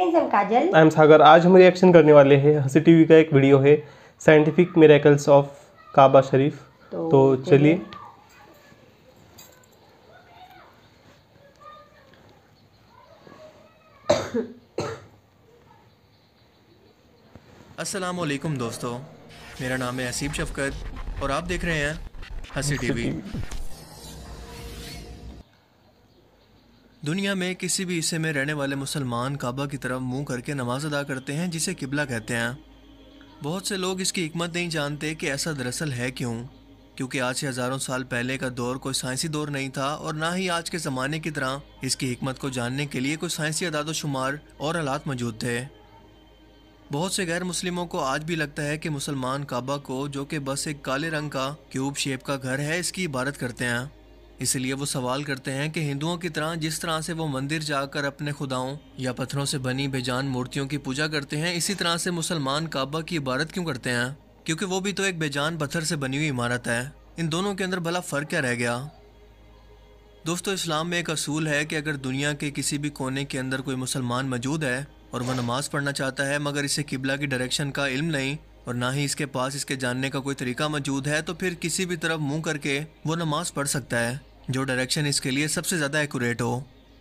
Friends I am काजल सागर आज हम reaction करने वाले हैं हसी टीवी का एक वीडियो है साइंटिफिक मेरेकल्स ऑफ काबा शरीफ तो, तो चलिए अस्सलाम वालेकुम दोस्तों मेरा नाम है असीब शफकत और आप देख रहे हैं हंसी टीवी दुनिया में किसी भी हिस्से में रहने वाले मुसलमान काबा की तरफ मुंह करके नमाज अदा करते हैं जिसे किबला कहते हैं बहुत से लोग इसकी हमत नहीं जानते कि ऐसा दरअसल है क्यों क्योंकि आज से हज़ारों साल पहले का दौर कोई साइंसी दौर नहीं था और ना ही आज के ज़माने की तरह इसकी हमत को जानने के लिए कोई साइंसी अदादोशुमार और हालात मौजूद थे बहुत से गैर मुस्लिमों को आज भी लगता है कि मुसलमान काबा को जो कि बस एक काले रंग का क्यूब शेप का घर है इसकी इबारत करते हैं इसलिए वो सवाल करते हैं कि हिंदुओं की तरह जिस तरह से वो मंदिर जाकर अपने खुदाओं या पत्थरों से बनी बेजान मूर्तियों की पूजा करते हैं इसी तरह से मुसलमान काबा की इबारत क्यों करते हैं क्योंकि वो भी तो एक बेजान पत्थर से बनी हुई इमारत है इन दोनों के अंदर भला फ़र्क क्या रह गया दोस्तों इस्लाम में एक असूल है कि अगर दुनिया के किसी भी कोने के अंदर कोई मुसलमान मौजूद है और वह नमाज पढ़ना चाहता है मगर इसे किबला की डायरेक्शन का इल्म नहीं और ना ही इसके पास इसके जानने का कोई तरीका मौजूद है तो फिर किसी भी तरफ मुंह करके वो नमाज पढ़ सकता है जो डायरेक्शन इसके लिए सबसे ज़्यादा एक्यूरेट हो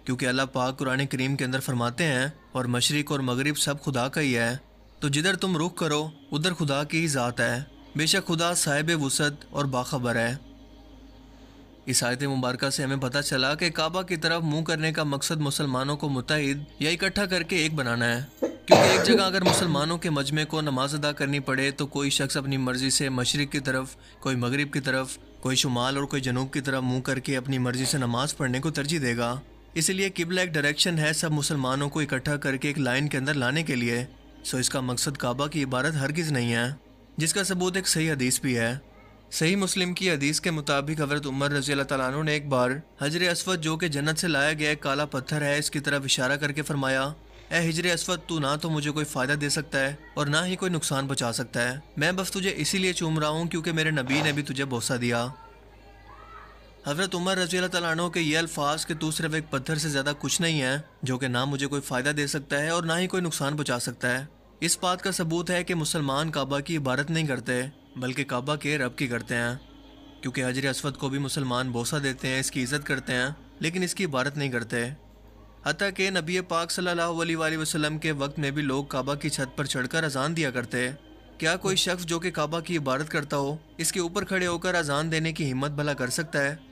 क्योंकि अल्लाह पाक कुरान करीम के अंदर फरमाते हैं और मशरक़ और मगरब सब खुदा का ही है तो जिधर तुम रुख करो उधर खुदा की ही ज़ात है बेशक खुदा साहिब वसत और बाखबर है इस आयत मुबारक से हमें पता चला कि काबा की तरफ मुंह करने का मकसद मुसलमानों को मुतहद या इकट्ठा करके एक बनाना है क्योंकि एक जगह अगर मुसलमानों के मजमे को नमाज अदा करनी पड़े तो कोई शख्स अपनी मर्जी से मशरक़ की तरफ कोई मगरब की तरफ कोई शुमाल और कोई जनूब की तरफ मुंह करके अपनी मर्जी से नमाज पढ़ने को तरजीह देगा इसलिए किबला एक डायरेक्शन है सब मुसलमानों को इकट्ठा करके एक लाइन के अंदर लाने के लिए सो इसका मकसद काबा की इबारत हरगिज़ नहीं है जिसका सबूत एक सही हदीस भी है सही मुस्लिम की हदीस के मुताबिक हजरत उमर रजी तु ने एक बार हजर असवद जो कि जन्नत से लाया गया एक काला पत्थर है इसकी तरफ इशारा करके फरमाया ए हिजरे असवद तू ना तो मुझे कोई फ़ायदा दे सकता है और ना ही कोई नुकसान पहुँचा सकता है मैं बस तुझे इसीलिए चूम रहा हूँ क्योंकि मेरे नबी ने भी तुझे भोसा दिया हज़रत उमर रजी तु के ये अल्फाज के तू सिर्फ एक पत्थर से ज़्यादा कुछ नहीं है जो कि ना मुझे कोई फ़ायदा दे सकता है और ना ही कोई नुकसान पहुँचा सकता है इस बात का सबूत है कि मुसलमान काबा की इबारत नहीं करते बल्कि काबा के रब की करते हैं क्योंकि हजर असवद को भी मुसलमान बोसा देते हैं इसकी इज़्ज़त करते हैं लेकिन इसकी इबारत नहीं करते हती के नबी पाक सल्ला वसलम के वक्त में भी लोग काबा की छत पर चढ़कर अजान दिया करते हैं क्या कोई शख्स जो कि काबा की इबादत करता हो इसके ऊपर खड़े होकर अजान देने की हिम्मत भला कर सकता है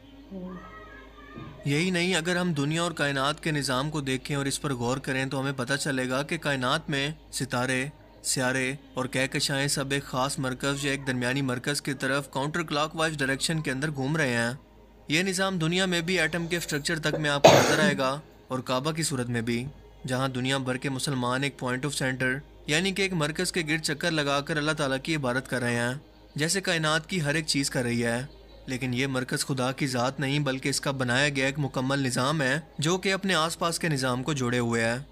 यही नहीं अगर हम दुनिया और कायनात के निज़ाम को देखें और इस पर गौर करें तो हमें पता चलेगा कि कायनात में सितारे सियारे और कहकशाएँ सब एक ख़ास मरकज़ या एक दरमियानी मरकज़ की तरफ काउंटर क्लाक वाइज डायरेक्शन के अंदर घूम रहे हैं यह निज़ाम दुनिया में भी एटम के स्ट्रक्चर तक में आपको नजर आएगा और काबा की सूरत में भी जहाँ दुनिया भर के मुसलमान एक पॉइंट ऑफ सेंटर यानी कि एक मरकज के गिर चक्कर लगाकर अल्लाह ताला की इबादत कर रहे हैं जैसे कायनात की हर एक चीज़ कर रही है लेकिन ये मरकज़ खुदा की ज़ात नहीं बल्कि इसका बनाया गया एक मुकम्मल निज़ाम है जो कि अपने आसपास के निज़ाम को जोड़े हुए है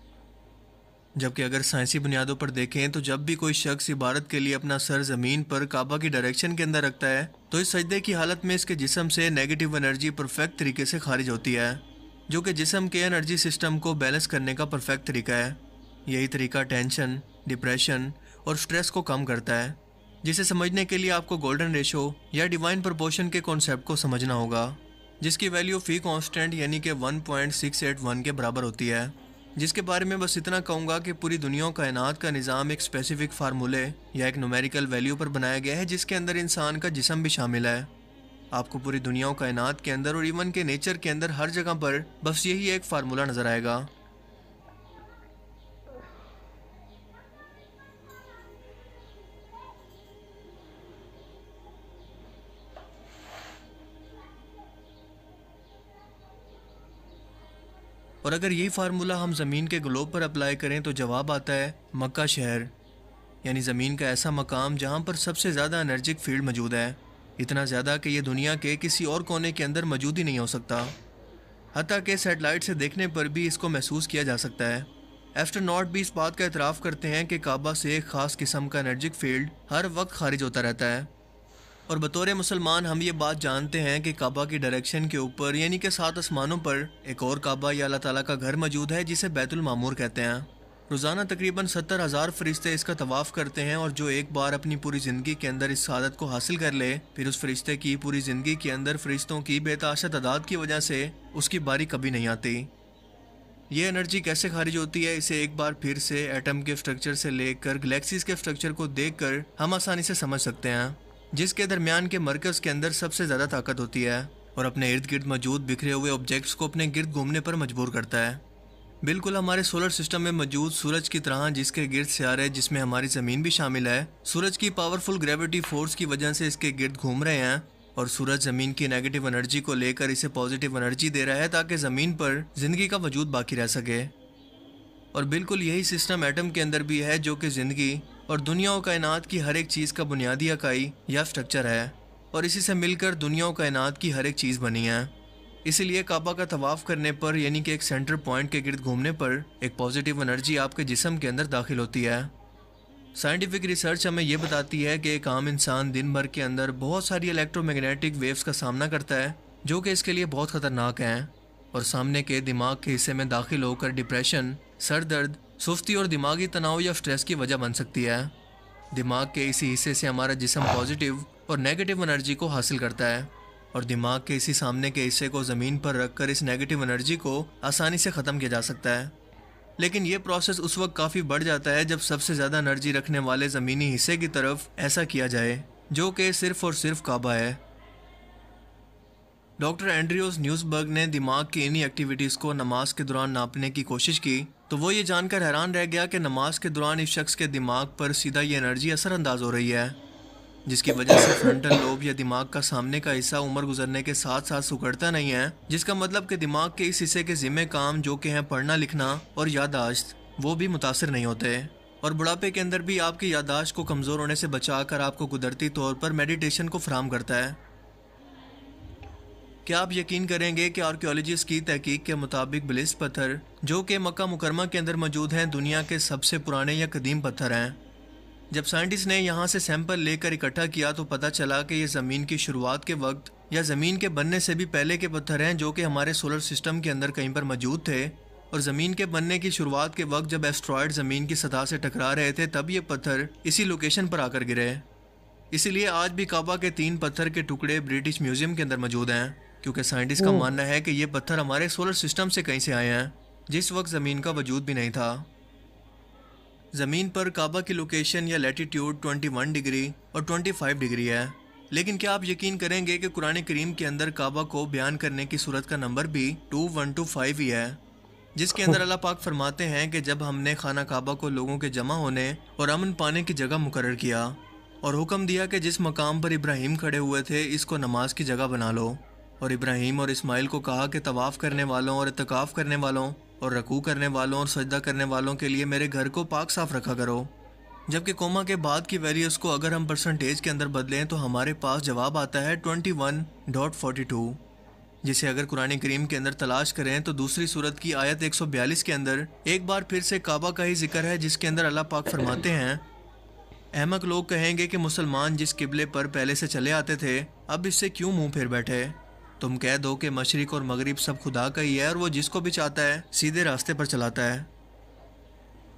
जबकि अगर साइंसी बुनियादों पर देखें तो जब भी कोई शख्स इबारत के लिए अपना सर ज़मीन पर काबा की डायरेक्शन के अंदर रखता है तो इस सजदे की हालत में इसके जिसम से नेगेटिव एनर्जी परफेक्ट तरीके से खारिज होती है जो कि जिसम के एनर्जी सिस्टम को बैलेंस करने का परफेक्ट तरीका है यही तरीका टेंशन डिप्रेशन और स्ट्रेस को कम करता है जिसे समझने के लिए आपको गोल्डन रेशो या डिवाइन प्रपोर्शन के कॉन्सेप्ट को समझना होगा जिसकी वैल्यू फी कांस्टेंट यानी कि 1.681 के बराबर होती है जिसके बारे में बस इतना कहूँगा कि पूरी दुनिया कायनात का निज़ाम एक स्पेसिफिक फार्मूले या एक नोमेरिकल वैल्यू पर बनाया गया है जिसके अंदर इंसान का जिसम भी शामिल है आपको पूरी दुनियाओं कायनात के अंदर और इवन के नेचर के अंदर हर जगह पर बस यही एक फार्मूला नज़र आएगा और अगर यही फार्मूला हम ज़मीन के ग्लोब पर अप्लाई करें तो जवाब आता है मक्का शहर यानी ज़मीन का ऐसा मकाम जहां पर सबसे ज़्यादा एनर्जिक फील्ड मौजूद है इतना ज़्यादा कि यह दुनिया के किसी और कोने के अंदर मौजूद ही नहीं हो सकता हती के सेटेलाइट से देखने पर भी इसको महसूस किया जा सकता है एस्ट्रोनॉट भी इस बात का इतराफ़ करते हैं कि काबा से एक ख़ास किस्म का एनर्जिक फील्ड हर वक्त खारिज होता रहता है और बतौर मुसलमान हम ये बात जानते हैं कि काबा की डायरेक्शन के ऊपर यानी कि सात आसमानों पर एक और काबा या अल्लाह ताला का घर मौजूद है जिसे बैतुल मामूर कहते हैं रोज़ाना तकरीबन सत्तर हज़ार फरिश्ते इसका तवाफ़ करते हैं और जो एक बार अपनी पूरी ज़िंदगी के अंदर इस शादत को हासिल कर ले फिर उस फरिश्ते की पूरी ज़िंदगी के अंदर फरिश्तों की बेताशा तादाद की वजह से उसकी बारी कभी नहीं आती ये एनर्जी कैसे खारिज होती है इसे एक बार फिर से एटम के स्ट्रक्चर से लेकर गलेक्सीज के स्ट्रक्चर को देख कर हम आसानी से समझ सकते हैं जिसके दरमियान के मरकज़ के अंदर सबसे ज़्यादा ताकत होती है और अपने इर्द गिर्द मौजूद बिखरे हुए ऑब्जेक्ट्स को अपने गिर्द घूमने पर मजबूर करता है बिल्कुल हमारे सोलर सिस्टम में मौजूद सूरज की तरह जिसके गिर्द सियारे जिसमें हमारी ज़मीन भी शामिल है सूरज की पावरफुल ग्रेविटी फोर्स की वजह से इसके गिर्द घूम रहे हैं और सूरज ज़मीन की नेगेटिव एनर्जी को लेकर इसे पॉजिटिव एनर्जी दे रहा है ताकि ज़मीन पर ज़िंदगी का वजूद बाकी रह सके और बिल्कुल यही सिस्टम एटम के अंदर भी है जो कि ज़िंदगी और दुनिया और कायनात की हर एक चीज़ का बुनियादी इकाई या स्ट्रक्चर है और इसी से मिलकर दुनिया और कायनात की हर एक चीज़ बनी है इसीलिए काबा का तवाफ करने पर यानी कि एक सेंटर पॉइंट के गिर्द घूमने पर एक पॉजिटिव एनर्जी आपके जिसम के अंदर दाखिल होती है साइंटिफिक रिसर्च हमें यह बताती है कि एक आम इंसान दिन भर के अंदर बहुत सारी इलेक्ट्रोमैग्नेटिक वेव्स का सामना करता है जो कि इसके लिए बहुत ख़तरनाक हैं और सामने के दिमाग के हिस्से में दाखिल होकर डिप्रेशन सर दर्द सुस्ती और दिमागी तनाव या स्ट्रेस की वजह बन सकती है दिमाग के इसी हिस्से से हमारा जिसम पॉजिटिव और नेगेटिव एनर्जी को हासिल करता है और दिमाग के इसी सामने के हिस्से को ज़मीन पर रखकर इस नेगेटिव एनर्जी को आसानी से ख़त्म किया जा सकता है लेकिन ये प्रोसेस उस वक्त काफ़ी बढ़ जाता है जब सबसे ज़्यादा एनर्जी रखने वाले ज़मीनी हिस्से की तरफ ऐसा किया जाए जो कि सिर्फ और सिर्फ काबा है डॉक्टर एंड्रियोस न्यूज़बर्ग ने दिमाग की इन्हीं एक्टिविटीज़ को नमाज के दौरान नापने की कोशिश की तो वो ये जानकर हैरान रह गया कि नमाज के दौरान इस शख्स के दिमाग पर सीधा ये एनर्जी असरअंदाज हो रही है जिसकी वजह से फ्रंटल लोब या दिमाग का सामने का हिस्सा उम्र गुजरने के साथ साथ सुखड़ता नहीं है जिसका मतलब कि दिमाग के इस हिस्से के जिम्मे काम जो कि हैं पढ़ना लिखना और यादाश्त वो भी मुतासर नहीं होते और बुढ़ापे के अंदर भी आपकी यादाश्त को कमज़ोर होने से बचा कर आपको कुदरती तौर पर मेडिटेशन को फ्राहम करता है क्या आप यकीन करेंगे कि आर्कियोलॉजिस्ट की तहकीक के मुताबिक ब्लिस पत्थर जो कि मक्का मुकरमा के अंदर मौजूद हैं दुनिया के सबसे पुराने या कदीम पत्थर हैं जब साइंटिस्ट ने यहाँ से सैंपल लेकर इकट्ठा किया तो पता चला कि ये ज़मीन की शुरुआत के वक्त या ज़मीन के बनने से भी पहले के पत्थर हैं जो कि हमारे सोलर सिस्टम के अंदर कहीं पर मौजूद थे और ज़मीन के बनने की शुरुआत के वक्त जब एस्ट्रॉयड ज़मीन की सतह से टकरा रहे थे तब ये पत्थर इसी लोकेशन पर आकर गिरे इसीलिए आज भी काबा के तीन पत्थर के टुकड़े ब्रिटिश म्यूजियम के अंदर मौजूद हैं क्योंकि साइंटिस्ट का मानना है कि ये पत्थर हमारे सोलर सिस्टम से कहीं से आए हैं जिस वक्त ज़मीन का वजूद भी नहीं था ज़मीन पर काबा की लोकेशन या लेटीट्यूड 21 डिग्री और 25 डिग्री है लेकिन क्या आप यकीन करेंगे कि कुरान करीम के अंदर काबा को बयान करने की सूरत का नंबर भी टू वन टू फाइव ही है जिसके अंदर अल्लाह पाक फरमाते हैं कि जब हमने खाना काबा को लोगों के जमा होने और अमन पाने की जगह मुकर किया और हुक्म दिया कि जिस मकाम पर इब्राहिम खड़े हुए थे इसको नमाज की जगह बना लो और इब्राहिम और इस्माइल को कहा कि तवाफ़ करने वालों और इतकाफ़ करने वालों और रकू करने वालों और सजदा करने वालों के लिए मेरे घर को पाक साफ रखा करो जबकि कोमा के बाद की वैल्यूज़ को अगर हम परसेंटेज के अंदर बदलें तो हमारे पास जवाब आता है twenty one dot forty two जिसे अगर कुरान करीम के अंदर तलाश करें तो दूसरी सूरत की आयत 142 के अंदर एक बार फिर से काबा का ही जिक्र है जिसके अंदर अल्लाह पाक फरमाते हैं अहमक लोग कहेंगे कि मुसलमान जिस किबले पर पहले से चले आते थे अब इससे क्यों मुंह फिर बैठे तुम कह दो कि मशरक और मगरिब सब खुदा का ही है और वो जिसको भी चाहता है सीधे रास्ते पर चलाता है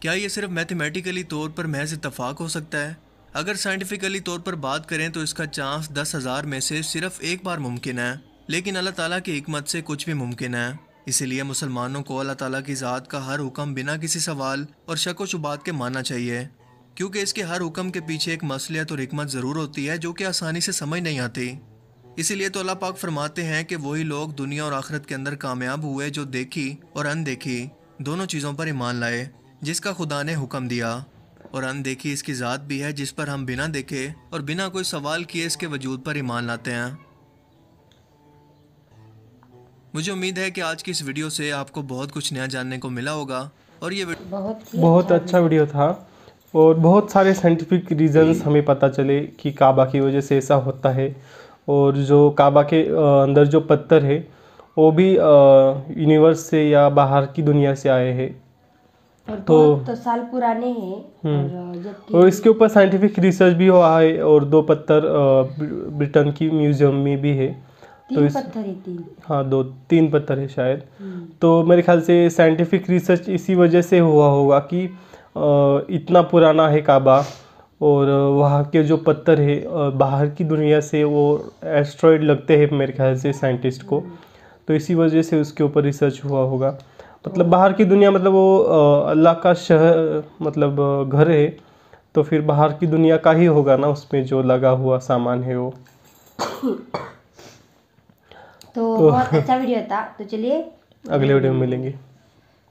क्या ये सिर्फ मैथमेटिकली तौर पर महज इतफाक़ हो सकता है अगर साइंटिफिकली तौर पर बात करें तो इसका चांस दस हज़ार में से सिर्फ एक बार मुमकिन है लेकिन अल्लाह ताला की हमत से कुछ भी मुमकिन है इसीलिए मुसलमानों को अल्लाह ताला की ज़ात का हर हुक्म बिना किसी सवाल और शक व शुबात के मानना चाहिए क्योंकि इसके हर हुक्म के पीछे एक मसलियत और हमत ज़रूर होती है जो कि आसानी से समझ नहीं आती इसीलिए तो अल्लाह पाक फरमाते हैं कि वही लोग दुनिया और आखिरत के अंदर कामयाब हुए जो देखी और अनदेखी दोनों चीज़ों पर ईमान लाए जिसका खुदा ने हुक्म दिया और अनदेखी इसकी ज़ात भी है जिस पर हम बिना देखे और बिना कोई सवाल किए इसके वजूद पर ईमान लाते हैं मुझे उम्मीद है कि आज की इस वीडियो से आपको बहुत कुछ नया जानने को मिला होगा और ये बहुत, बहुत अच्छा वीडियो था और बहुत सारे साइंटिफिक रीजंस हमें पता चले कि काबा की वजह से ऐसा होता है और जो काबा के अंदर जो पत्थर है वो भी यूनिवर्स से या बाहर की दुनिया से आए हैं तो, तो साल पुराने हैं हम्म। और इसके ऊपर साइंटिफिक रिसर्च भी हुआ है और दो पत्थर ब्रिटेन की म्यूजियम में भी है तो इस पत्थर है तीन हाँ दो तीन पत्थर है शायद हम्म। तो मेरे ख्याल से साइंटिफिक रिसर्च इसी वजह से हुआ होगा कि इतना पुराना है काबा और वहाँ के जो पत्थर है बाहर की दुनिया से वो एस्ट्रॉयड लगते हैं मेरे ख्याल से साइंटिस्ट को तो इसी वजह से उसके ऊपर रिसर्च हुआ होगा मतलब बाहर की दुनिया मतलब वो अल्लाह का शहर मतलब घर है तो फिर बाहर की दुनिया का ही होगा ना उसमें जो लगा हुआ सामान है वो तो, तो बहुत अच्छा वीडियो था तो चलिए अगले वीडियो में मिलेंगे